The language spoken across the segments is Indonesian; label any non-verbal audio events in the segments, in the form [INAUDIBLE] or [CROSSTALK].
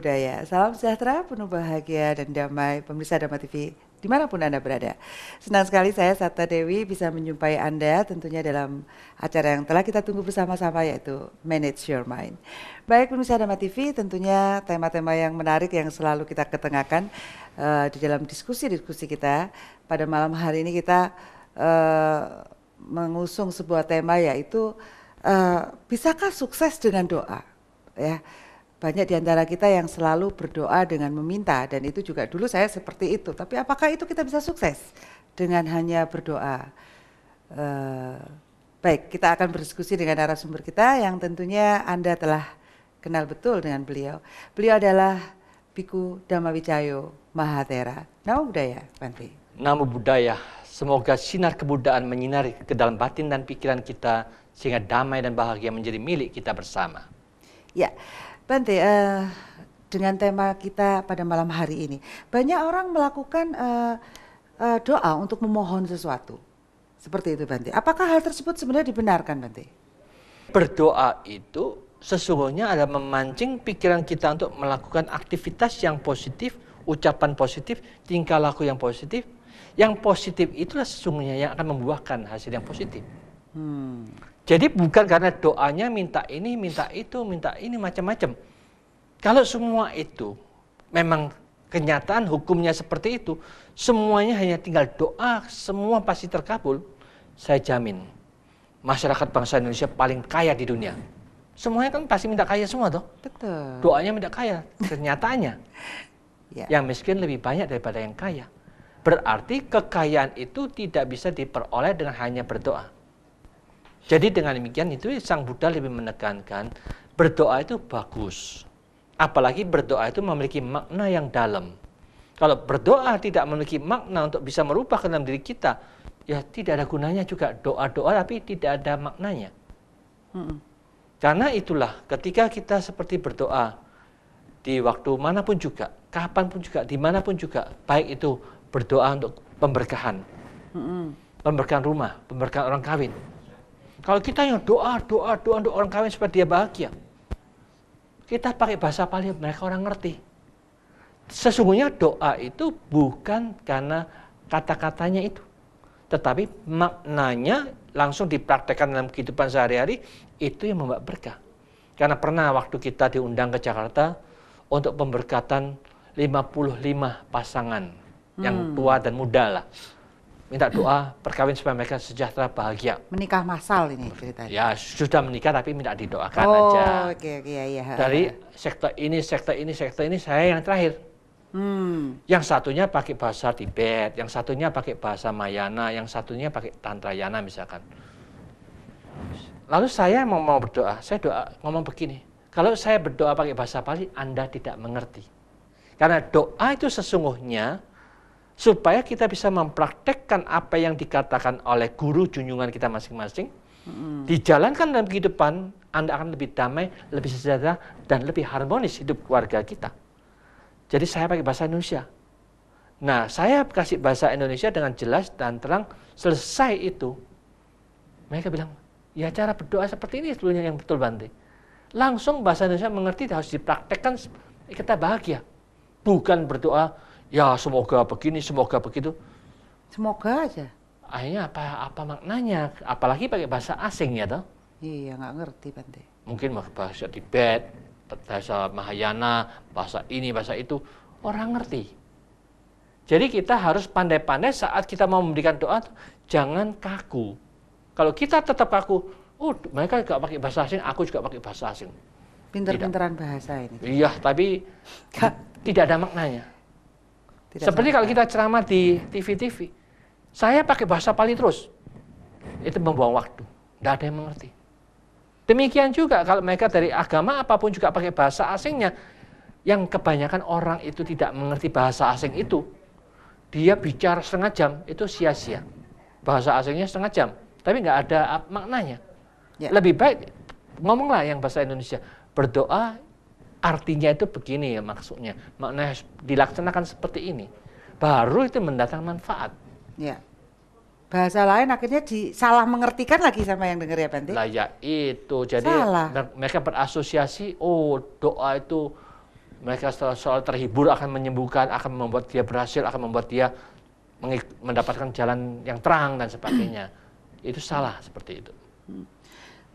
budaya. Salam sejahtera, penuh bahagia dan damai pemirsa Dama TV dimanapun Anda berada. Senang sekali saya Sata Dewi bisa menjumpai Anda tentunya dalam acara yang telah kita tunggu bersama-sama yaitu Manage Your Mind. Baik pemirsa Dama TV tentunya tema-tema yang menarik yang selalu kita ketengahkan uh, di dalam diskusi-diskusi kita. Pada malam hari ini kita uh, mengusung sebuah tema yaitu uh, bisakah sukses dengan doa ya banyak di antara kita yang selalu berdoa dengan meminta dan itu juga dulu saya seperti itu. Tapi apakah itu kita bisa sukses dengan hanya berdoa? Uh, baik, kita akan berdiskusi dengan narasumber kita yang tentunya Anda telah kenal betul dengan beliau. Beliau adalah Biku Damawicayo Mahatera. Namo Buddhaya, Panti. Namo Buddhaya. Semoga sinar kebudayaan menyinari ke dalam batin dan pikiran kita sehingga damai dan bahagia menjadi milik kita bersama. Ya, Bante, uh, dengan tema kita pada malam hari ini, banyak orang melakukan uh, uh, doa untuk memohon sesuatu. Seperti itu Bante. Apakah hal tersebut sebenarnya dibenarkan Bante? Berdoa itu sesungguhnya adalah memancing pikiran kita untuk melakukan aktivitas yang positif, ucapan positif, tingkah laku yang positif. Yang positif itulah sesungguhnya yang akan membuahkan hasil yang positif. Hmm. Jadi bukan karena doanya minta ini, minta itu, minta ini macam-macam. Kalau semua itu memang kenyataan hukumnya seperti itu, semuanya hanya tinggal doa, semua pasti terkabul. Saya jamin masyarakat bangsa Indonesia paling kaya di dunia. Semuanya kan pasti minta kaya semua toh. Betul. Doanya minta kaya, kenyataannya. [LAUGHS] ya. Yang miskin lebih banyak daripada yang kaya. Berarti kekayaan itu tidak bisa diperoleh dengan hanya berdoa. Jadi dengan demikian itu Sang Buddha lebih menekankan berdoa itu bagus. Apalagi berdoa itu memiliki makna yang dalam. Kalau berdoa tidak memiliki makna untuk bisa merubah ke dalam diri kita, ya tidak ada gunanya juga doa-doa tapi tidak ada maknanya. Hmm. Karena itulah ketika kita seperti berdoa di waktu manapun juga, kapanpun juga, dimanapun juga, baik itu berdoa untuk pemberkahan, hmm. pemberkahan rumah, pemberkahan orang kawin, kalau kita yang doa, doa, doa untuk orang kawin supaya dia bahagia. Kita pakai bahasa paling mereka orang ngerti. Sesungguhnya doa itu bukan karena kata-katanya itu. Tetapi maknanya langsung dipraktekkan dalam kehidupan sehari-hari, itu yang membuat berkah. Karena pernah waktu kita diundang ke Jakarta untuk pemberkatan 55 pasangan hmm. yang tua dan muda lah minta doa perkawin supaya mereka sejahtera bahagia. Menikah masal ini ceritanya. Ya sudah menikah tapi minta didoakan oh, aja. Oh oke oke okay, ya, ya. Dari sektor ini sektor ini sektor ini saya yang terakhir. Hmm. Yang satunya pakai bahasa Tibet, yang satunya pakai bahasa Mayana, yang satunya pakai Tantrayana misalkan. Lalu saya mau mau berdoa, saya doa ngomong begini. Kalau saya berdoa pakai bahasa Bali Anda tidak mengerti. Karena doa itu sesungguhnya supaya kita bisa mempraktekkan apa yang dikatakan oleh guru junjungan kita masing-masing dijalankan dalam kehidupan Anda akan lebih damai, lebih sejahtera dan lebih harmonis hidup keluarga kita. Jadi saya pakai bahasa Indonesia. Nah, saya kasih bahasa Indonesia dengan jelas dan terang selesai itu. Mereka bilang, ya cara berdoa seperti ini sebelumnya yang betul Bante. Langsung bahasa Indonesia mengerti harus dipraktekkan kita bahagia. Bukan berdoa ya semoga begini, semoga begitu. Semoga aja. Akhirnya apa apa maknanya? Apalagi pakai bahasa asing ya toh? Iya, nggak ngerti Bante. Mungkin bahasa Tibet, bahasa Mahayana, bahasa ini, bahasa itu, orang ngerti. Jadi kita harus pandai-pandai saat kita mau memberikan doa, jangan kaku. Kalau kita tetap kaku, oh mereka juga pakai bahasa asing, aku juga pakai bahasa asing. Pinter-pinteran bahasa ini. Iya, tapi tidak ada maknanya. Tidak Seperti kalau kita ceramah di TV-TV, saya pakai bahasa Pali terus. Itu membuang waktu. Tidak ada yang mengerti. Demikian juga kalau mereka dari agama apapun juga pakai bahasa asingnya, yang kebanyakan orang itu tidak mengerti bahasa asing itu, dia bicara setengah jam itu sia-sia. Bahasa asingnya setengah jam, tapi nggak ada maknanya. Ya. Lebih baik ngomonglah yang bahasa Indonesia. Berdoa Artinya itu begini ya maksudnya. makna dilaksanakan seperti ini. Baru itu mendatang manfaat. Ya. Bahasa lain akhirnya disalah mengertikan lagi sama yang dengar ya Penti. Lah ya itu. Jadi Salah. mereka berasosiasi, oh doa itu mereka soal, soal terhibur akan menyembuhkan, akan membuat dia berhasil, akan membuat dia mendapatkan jalan yang terang dan sebagainya. [CLEARS THROAT] itu salah seperti itu.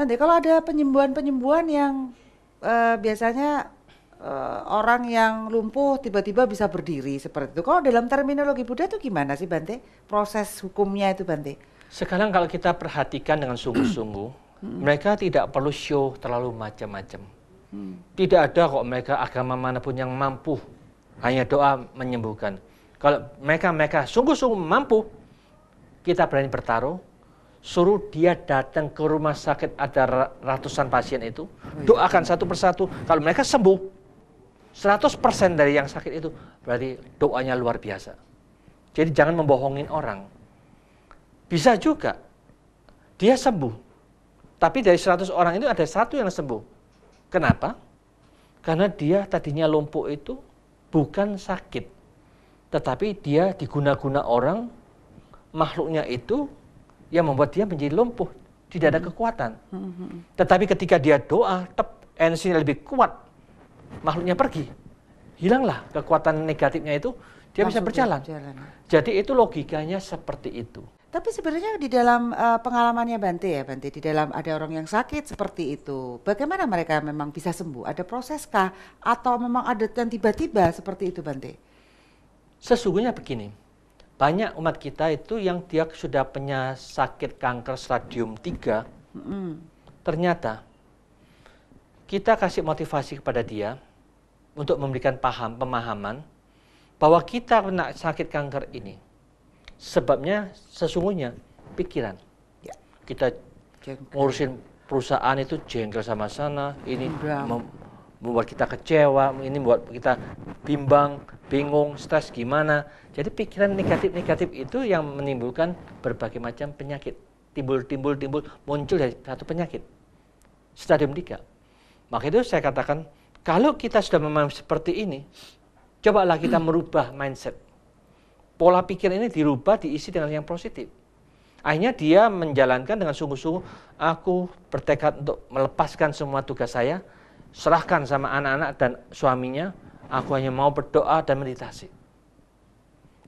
Nanti hmm. kalau ada penyembuhan-penyembuhan yang uh, biasanya uh, orang yang lumpuh tiba-tiba bisa berdiri seperti itu. Kalau dalam terminologi Buddha itu gimana sih Bante? Proses hukumnya itu Bante? Sekarang kalau kita perhatikan dengan sungguh-sungguh, hmm. mereka tidak perlu show terlalu macam-macam. Hmm. Tidak ada kok mereka agama manapun yang mampu hanya doa menyembuhkan. Kalau mereka mereka sungguh-sungguh mampu, kita berani bertaruh, suruh dia datang ke rumah sakit ada ratusan pasien itu, oh, iya. doakan satu persatu. Kalau mereka sembuh, 100% dari yang sakit itu berarti doanya luar biasa. Jadi jangan membohongin orang. Bisa juga dia sembuh. Tapi dari 100 orang itu ada satu yang sembuh. Kenapa? Karena dia tadinya lumpuh itu bukan sakit. Tetapi dia diguna-guna orang, makhluknya itu yang membuat dia menjadi lumpuh. Tidak ada hmm. kekuatan. Hmm, hmm. Tetapi ketika dia doa, tep, energinya lebih kuat makhluknya pergi, hilanglah kekuatan negatifnya itu, dia bisa berjalan. berjalan. Jadi itu logikanya seperti itu. Tapi sebenarnya di dalam uh, pengalamannya Bante ya Bante, di dalam ada orang yang sakit seperti itu, bagaimana mereka memang bisa sembuh? Ada proseskah atau memang ada yang tiba-tiba seperti itu Bante? Sesungguhnya begini, banyak umat kita itu yang dia sudah punya sakit kanker stadium 3, mm -hmm. ternyata kita kasih motivasi kepada dia untuk memberikan paham, pemahaman bahwa kita kena sakit kanker ini. Sebabnya sesungguhnya pikiran. Ya. Kita jengkel. ngurusin perusahaan itu jengkel sama sana, ini mem membuat kita kecewa, ini membuat kita bimbang, bingung, stres gimana. Jadi pikiran negatif-negatif itu yang menimbulkan berbagai macam penyakit. Timbul, timbul, timbul, muncul dari satu penyakit. Stadium 3 maka itu saya katakan, kalau kita sudah memang seperti ini, cobalah kita [CLEARS THROAT] merubah mindset. Pola pikir ini dirubah, diisi dengan yang positif. Akhirnya dia menjalankan dengan sungguh-sungguh, aku bertekad untuk melepaskan semua tugas saya, serahkan sama anak-anak dan suaminya, aku hanya mau berdoa dan meditasi.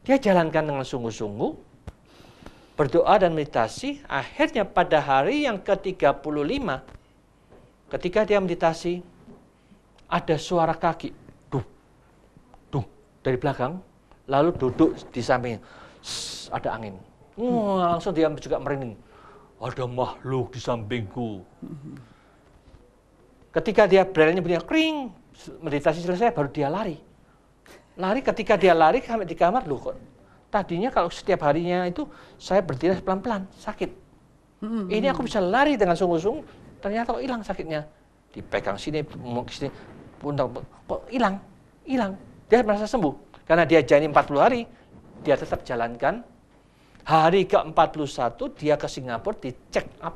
Dia jalankan dengan sungguh-sungguh, berdoa dan meditasi, akhirnya pada hari yang ke-35, Ketika dia meditasi, ada suara kaki, duh, duh, dari belakang, lalu duduk di sampingnya. ada angin. Hmm, langsung dia juga merinding. Ada makhluk di sampingku. Ketika dia berani punya kering, meditasi selesai, baru dia lari. Lari ketika dia lari sampai di kamar, loh kok tadinya kalau setiap harinya itu saya berdiri pelan-pelan, sakit. Hmm. Ini aku bisa lari dengan sungguh-sungguh, ternyata kok hilang sakitnya dipegang sini sini pundak kok hilang hilang dia merasa sembuh karena dia jani 40 hari dia tetap jalankan hari ke-41 dia ke Singapura di check up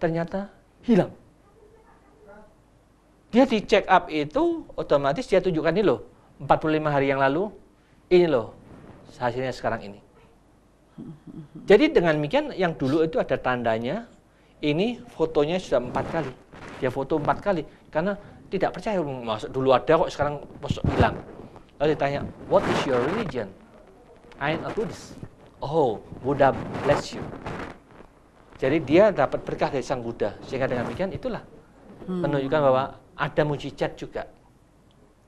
ternyata hilang dia di check up itu otomatis dia tunjukkan ini loh 45 hari yang lalu ini loh hasilnya sekarang ini jadi dengan demikian yang dulu itu ada tandanya ini fotonya sudah empat kali. Dia foto empat kali karena tidak percaya masuk dulu ada kok sekarang masuk hilang. Lalu ditanya, what is your religion? I am a Buddhist. Oh, Buddha bless you. Jadi dia dapat berkah dari Sang Buddha. Sehingga dengan demikian itulah hmm. menunjukkan bahwa ada mujizat juga.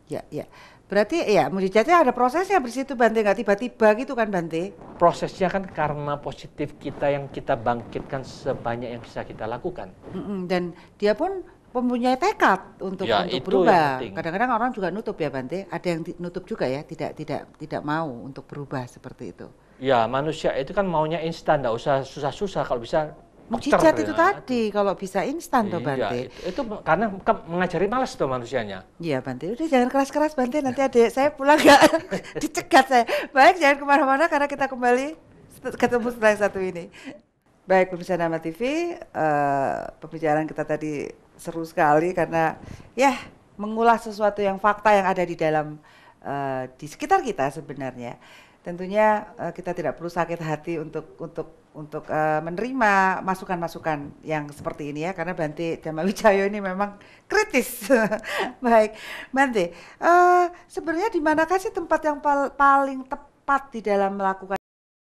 Ya, ya. Berarti ya mujizatnya ada prosesnya di situ Bante, nggak tiba-tiba gitu kan Bante? Prosesnya kan karena positif kita yang kita bangkitkan sebanyak yang bisa kita lakukan. Mm-mm, dan dia pun mempunyai tekad untuk, ya, untuk berubah. Kadang-kadang orang juga nutup ya Bante, ada yang nutup juga ya, tidak tidak tidak mau untuk berubah seperti itu. Ya manusia itu kan maunya instan, nggak usah susah-susah kalau bisa mukjizat ya. itu ya. tadi kalau bisa instan iya, tuh Bante. Itu, itu karena mengajari malas tuh manusianya. Iya Bante, udah jangan keras-keras Bante nanti ada saya pulang nggak [LAUGHS] dicegat saya. Baik jangan kemana-mana karena kita kembali ketemu setelah yang satu ini. Baik pemirsa Nama TV, uh, eh, pembicaraan kita tadi seru sekali karena ya mengulas sesuatu yang fakta yang ada di dalam uh, di sekitar kita sebenarnya tentunya uh, kita tidak perlu sakit hati untuk untuk untuk uh, menerima masukan-masukan yang seperti ini ya karena Banti Jamal Wicayo ini memang kritis. [LAUGHS] Baik, Banti, uh, eh, sebenarnya di manakah sih tempat yang pal paling tepat di dalam melakukan